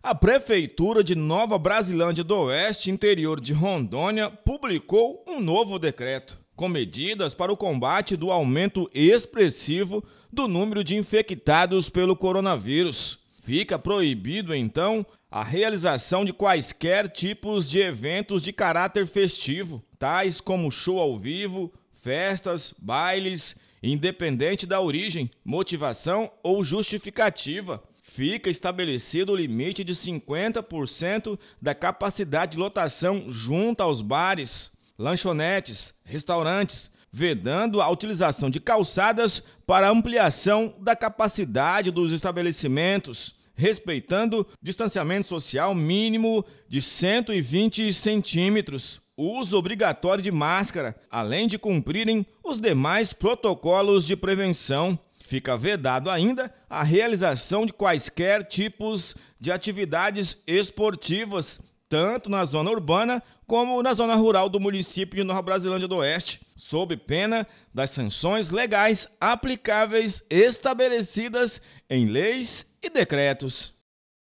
A Prefeitura de Nova Brasilândia do Oeste, interior de Rondônia, publicou um novo decreto com medidas para o combate do aumento expressivo do número de infectados pelo coronavírus. Fica proibido, então, a realização de quaisquer tipos de eventos de caráter festivo, tais como show ao vivo, festas, bailes, independente da origem, motivação ou justificativa fica estabelecido o limite de 50% da capacidade de lotação junto aos bares, lanchonetes, restaurantes, vedando a utilização de calçadas para ampliação da capacidade dos estabelecimentos, respeitando distanciamento social mínimo de 120 centímetros, uso obrigatório de máscara, além de cumprirem os demais protocolos de prevenção fica vedado ainda a realização de quaisquer tipos de atividades esportivas, tanto na zona urbana como na zona rural do município de Nova Brasilândia do Oeste, sob pena das sanções legais aplicáveis estabelecidas em leis e decretos.